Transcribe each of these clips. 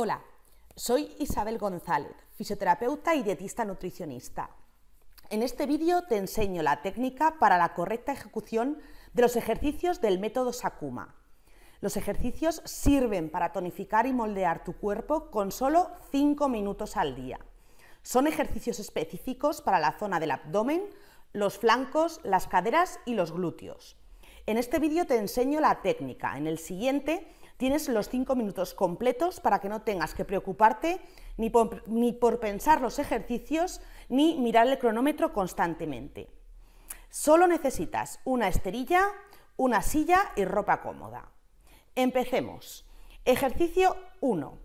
Hola, soy Isabel González, fisioterapeuta y dietista nutricionista. En este vídeo te enseño la técnica para la correcta ejecución de los ejercicios del método Sakuma. Los ejercicios sirven para tonificar y moldear tu cuerpo con solo 5 minutos al día. Son ejercicios específicos para la zona del abdomen, los flancos, las caderas y los glúteos. En este vídeo te enseño la técnica, en el siguiente Tienes los cinco minutos completos para que no tengas que preocuparte ni por, pensar los ejercicios ni mirar el cronómetro constantemente. Solo necesitas una esterilla, una silla y ropa cómoda. Empecemos. Ejercicio 1.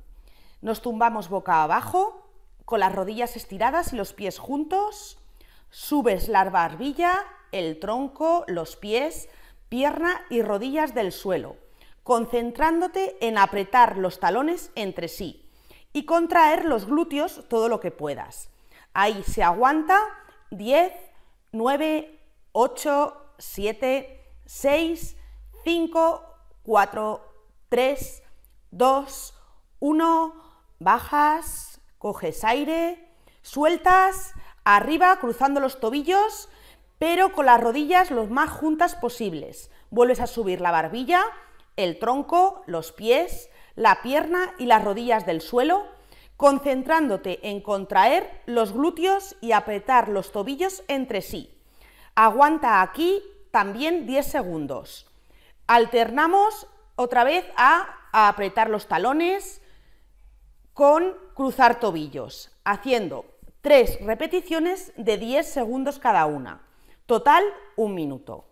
Nos tumbamos boca abajo, con las rodillas estiradas y los pies juntos. Subes la barbilla, el tronco, los pies, pierna y rodillas del suelo concentrándote en apretar los talones entre sí y contraer los glúteos todo lo que puedas. Ahí se aguanta 10, 9, 8, 7, 6, 5, 4, 3, 2, 1, bajas, coges aire, sueltas, arriba cruzando los tobillos, pero con las rodillas lo más juntas posibles. Vuelves a subir la barbilla, el tronco, los pies, la pierna y las rodillas del suelo, concentrándote en contraer los glúteos y apretar los tobillos entre sí. Aguanta aquí también 10 segundos. Alternamos otra vez a, apretar los talones con cruzar tobillos, haciendo 3 repeticiones de 10 segundos cada una. Total, un minuto.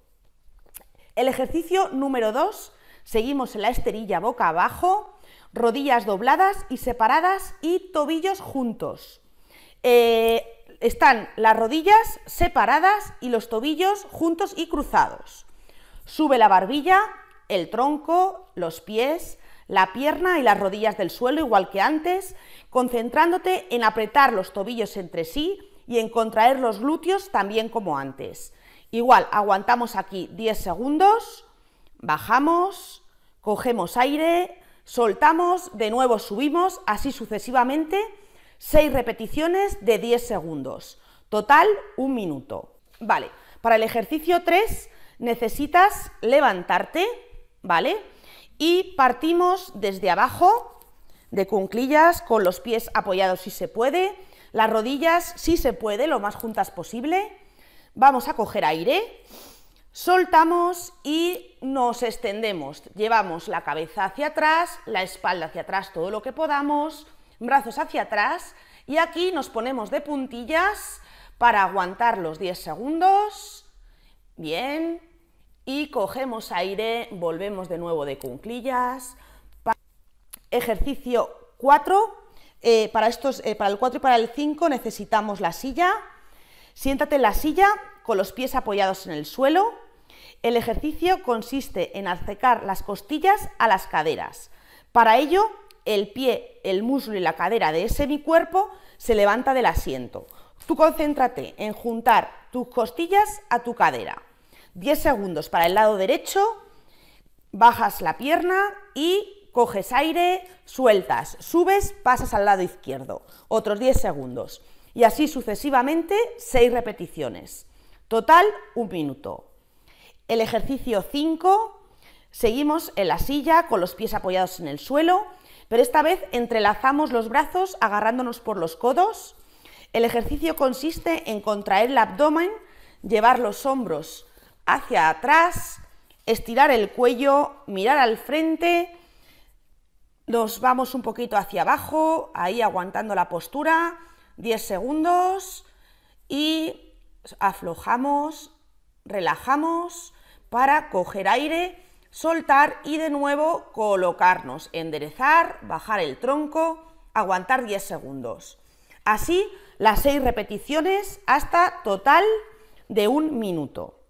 El ejercicio número 2 Seguimos en la esterilla boca abajo, rodillas dobladas y separadas y tobillos juntos. Eh, están las rodillas separadas y los tobillos juntos y cruzados. Sube la barbilla, el tronco, los pies, la pierna y las rodillas del suelo igual que antes, concentrándote en apretar los tobillos entre sí y en contraer los glúteos también como antes. Igual, aguantamos aquí 10 segundos, bajamos, cogemos aire, soltamos, de nuevo subimos, así sucesivamente, 6 repeticiones de 10 segundos. Total, un minuto. Vale, para el ejercicio 3 necesitas levantarte, ¿vale? Y partimos desde abajo, de cunclillas, con los pies apoyados si se puede, las rodillas si se puede, lo más juntas posible. Vamos a coger aire Soltamos y nos extendemos. Llevamos la cabeza hacia atrás, la espalda hacia atrás todo lo que podamos, brazos hacia atrás y aquí nos ponemos de puntillas para aguantar los 10 segundos. Bien. Y cogemos aire, volvemos de nuevo de cunclillas. Ejercicio 4. Eh, para, estos, eh, para el 4 y para el 5 necesitamos la silla. Siéntate en la silla con los pies apoyados en el suelo. El ejercicio consiste en acercar las costillas a las caderas. Para ello, el pie, el muslo y la cadera de ese mi cuerpo se levanta del asiento. Tú concéntrate en juntar tus costillas a tu cadera. 10 segundos para el lado derecho, bajas la pierna y coges aire, sueltas, subes, pasas al lado izquierdo. Otros 10 segundos. Y así sucesivamente, 6 repeticiones. Total, un minuto. El ejercicio 5, seguimos en la silla con los pies apoyados en el suelo, pero esta vez entrelazamos los brazos agarrándonos por los codos. El ejercicio consiste en contraer el abdomen, llevar los hombros hacia atrás, estirar el cuello, mirar al frente, nos vamos un poquito hacia abajo, ahí aguantando la postura, 10 segundos y aflojamos, relajamos para coger aire, soltar y de nuevo colocarnos, enderezar, bajar el tronco, aguantar 10 segundos. Así las 6 repeticiones hasta total de un minuto.